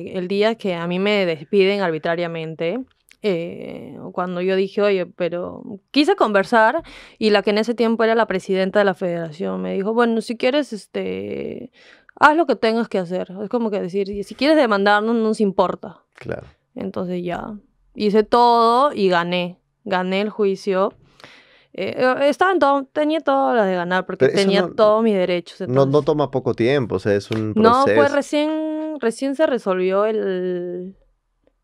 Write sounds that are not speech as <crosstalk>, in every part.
El día que a mí me despiden arbitrariamente, eh, cuando yo dije, oye, pero quise conversar y la que en ese tiempo era la presidenta de la federación me dijo, bueno, si quieres, este, haz lo que tengas que hacer. Es como que decir, si quieres demandarnos, no nos importa. Claro. Entonces ya, hice todo y gané, gané el juicio. Eh, eh, estaba en todo, tenía todas las de ganar porque tenía todos mis derechos. No, toma poco tiempo, o sea, es un proceso. No, fue recién recién, se resolvió el,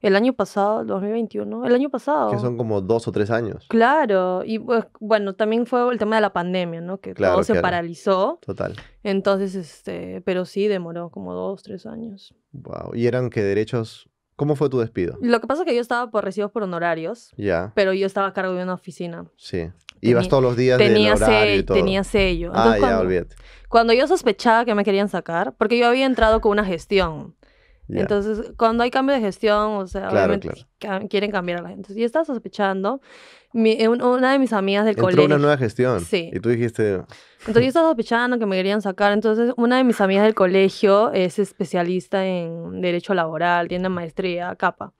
el año pasado, 2021, el año pasado. Que son como dos o tres años. Claro, y pues, bueno, también fue el tema de la pandemia, ¿no? Que todo se paralizó. Total. Entonces, este, pero sí demoró como dos, tres años. Wow. ¿Y eran qué derechos? ¿Cómo fue tu despido? Lo que pasa es que yo estaba por recibos por honorarios. Ya. Pero yo estaba a cargo de una oficina. Sí. Ibas todos los días tenía del horario y todo. Tenía sello. ah, ya, olvídate. Cuando yo sospechaba que me querían sacar, porque yo había entrado con una gestión. Entonces, cuando hay cambio de gestión, o sea, obviamente quieren cambiar a la gente. Y estaba sospechando, una de mis amigas del Entró colegio. una nueva gestión. Sí. Y tú dijiste. Entonces, yo estaba sospechando que me querían sacar. Entonces, una de mis amigas del colegio es especialista en Derecho Laboral, tiene maestría, capa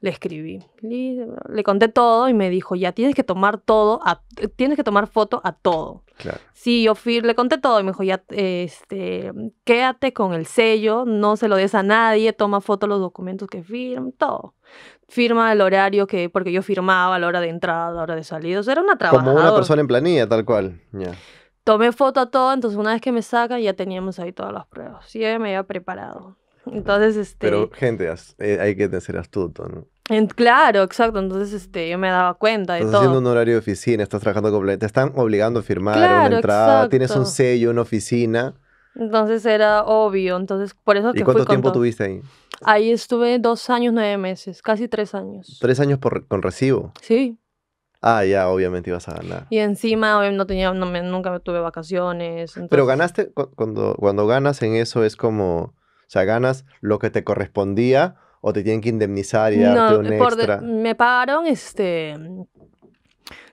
le escribí, le, conté todo y me dijo, ya tienes que tomar todo, tienes que tomar foto a todo. Sí, yo le conté todo y me dijo, ya, este, quédate con el sello, no se lo des a nadie, toma foto los documentos que firman, todo. Firma el horario que, porque yo firmaba a la hora de entrada, la hora de salida, era una trabajadora. Como una persona en planilla, tal cual. Ya. Tomé foto a todo, entonces una vez que me sacan ya teníamos ahí todas las pruebas. Sí, me había preparado. Entonces, este... Pero gente, eh, hay que ser astuto, ¿no? En, claro, exacto. Entonces, este, yo me daba cuenta de estás todo. Estás haciendo un horario de oficina, estás trabajando completo Te están obligando a firmar una entrada, tienes un sello, una oficina. Entonces era obvio. Entonces, por eso ¿Y cuánto tiempo tuviste ahí? Ahí estuve dos años, nueve meses, casi tres años. ¿Tres años con recibo? Sí. Ah, ya, obviamente ibas a ganar. Y encima no tenía, nunca tuve vacaciones. Pero ganaste, cuando, cuando ganas en eso es como o sea, ganas lo que te correspondía o te tienen que indemnizar y darte un extra. me pagaron este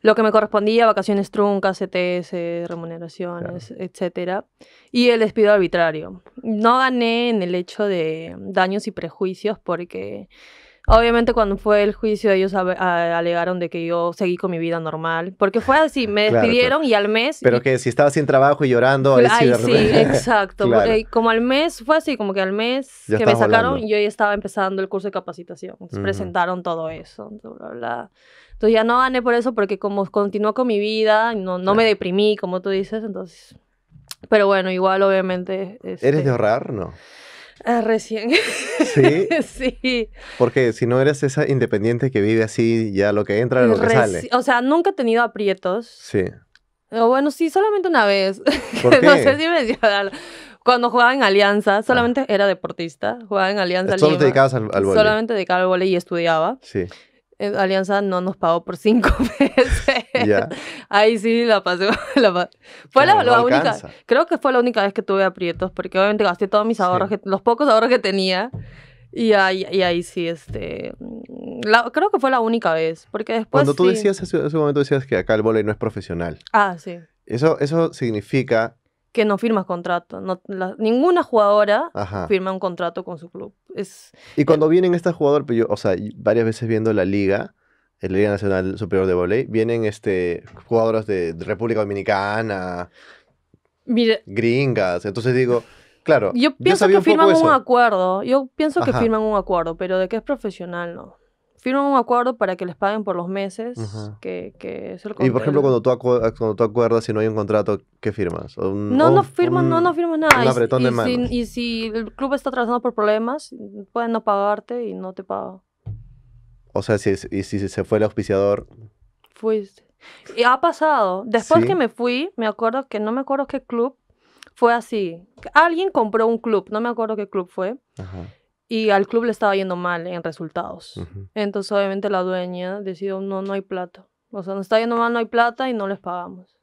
lo que me correspondía, vacaciones truncas, cts e remuneraciones, etc. etcétera, y el despido arbitrario. No gané en el hecho de daños y prejuicios porque Obviamente cuando fue el juicio ellos alegaron de que yo seguí con mi vida normal, porque fue así, me despidieron y al mes... Pero que si estaba sin trabajo y llorando... Ay, sí, <laughs> exacto. Eh, como al mes, fue así, como que al mes que me sacaron, yo ya estaba empezando el curso de capacitación, presentaron todo eso, Entonces ya no gané por eso, porque como continuó con mi vida, no, no me deprimí, como tú dices, entonces... Pero bueno, igual obviamente... ¿Eres de este ahorrar no? Ah, recién. Sí. <laughs> sí. Porque si no eres esa independiente que vive así, ya lo que entra, lo que sale. O sea, nunca he tenido aprietos. Sí. bueno, sí, solamente una vez. <laughs> no sé si me Cuando jugaba en Alianza, ah. solamente era deportista, jugaba en Alianza. Solo dedicabas al, al Solamente dedicaba al voleibol y estudiaba. Sí. Eh, Alianza no nos pagó por cinco meses. <laughs> Ahí sí la pasé. <laughs> La Fue la, única. Creo que fue la única vez que tuve aprietos, porque obviamente gasté todos mis ahorros, los pocos ahorros que tenía. Y ahí, y ahí sí, este. Mm, creo que fue la única vez, porque después. Cuando tú decías, hace, un momento decías que acá el volei no es profesional. Ah, sí. Eso, eso significa que no firmas contrato. No, ninguna jugadora firma un contrato con su club. y eh, cuando vienen estas jugadoras, pues o sea, varias veces viendo la liga, la Liga Nacional Superior de Voley, vienen este, jugadoras de República Dominicana, gringas. Entonces digo, claro. Yo pienso que firman un, acuerdo. Yo pienso que firman un acuerdo, pero de que es profesional, no firman un acuerdo para que les paguen por los meses, que, que, es el Y por ejemplo, cuando tú, eh, cuando tú acuerdas si no hay un contrato, ¿qué firmas? no, no firman, no, no nada. y, Si, y si el club está atravesando por problemas, pueden no pagarte y no te pago. O sea, si, y si se fue el auspiciador. Fuiste. Y ha pasado. Después que me fui, me acuerdo que no me acuerdo qué club fue así. Alguien compró un club, no me acuerdo qué club fue. Ajá y al club le estaba yendo mal en resultados. Entonces obviamente la dueña decidió, no, no hay plata. O sea, nos está yendo mal, no hay plata y no les pagamos.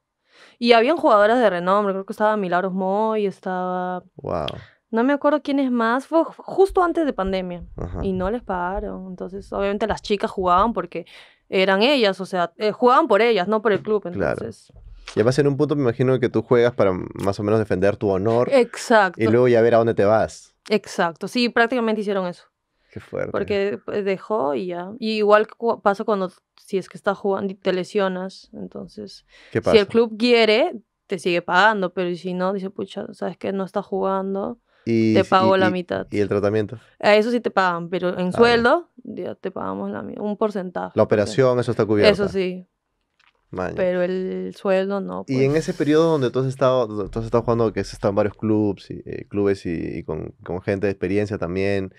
Y habían jugadoras de renombre, creo que estaba Milagros Moy, estaba... Wow. No me acuerdo quién es más, fue justo antes de pandemia y no les pagaron. Entonces, obviamente las chicas jugaban porque eran ellas, o sea, eh, jugaban por ellas, no por el club. Entonces, claro. Y además en un punto me imagino que tú juegas para más o menos defender tu honor. Exacto. Y luego ya ver a dónde te vas. Exacto, sí, prácticamente hicieron eso. Qué fuerte. Porque pues, dejó y ya. Y igual pasa cuando, si es que estás jugando y te lesionas, entonces, ¿Qué pasa? si el club quiere, te sigue pagando, pero si no, dice, pucha, sabes que no estás jugando, te pago la mitad. ¿Y el tratamiento? A eso sí te pagan, pero en ah, sueldo, ya te pagamos la, un porcentaje. La operación, eso está cubierto. Eso sí. Pero el sueldo no. Y en pues. ese periodo donde tú has estado, tú jugando, que has estado en varios clubs, y, eh, clubes y, con, con, gente de experiencia también, o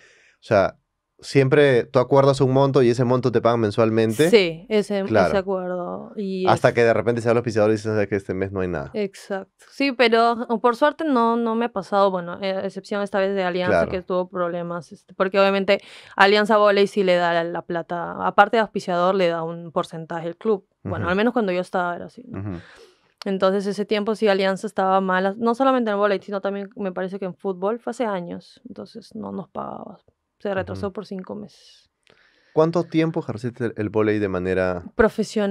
sea, siempre tú acuerdas un monto y ese monto te pagan mensualmente. Sí, ese, acuerdo. Y Hasta que de repente se habla el auspiciador y que este mes no hay nada. Exacto. Sí, pero por suerte no, no me ha pasado, bueno, e, excepción esta vez de Alianza que tuvo problemas, este, porque obviamente Alianza Volley sí le da la plata, aparte de auspiciador le da un porcentaje el club. Bueno, al menos cuando yo estaba era así. Entonces ese tiempo sí Alianza estaba mala, no solamente en voleibol, sino también me parece que en fútbol fue hace años, entonces no nos pagaba. Se retrasó por cinco meses. ¿Cuánto tiempo ejerciste el volei de manera profesional?